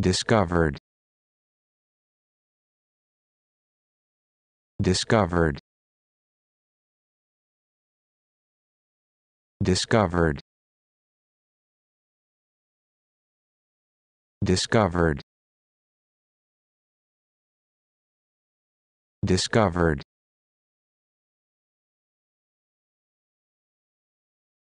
discovered discovered discovered discovered discovered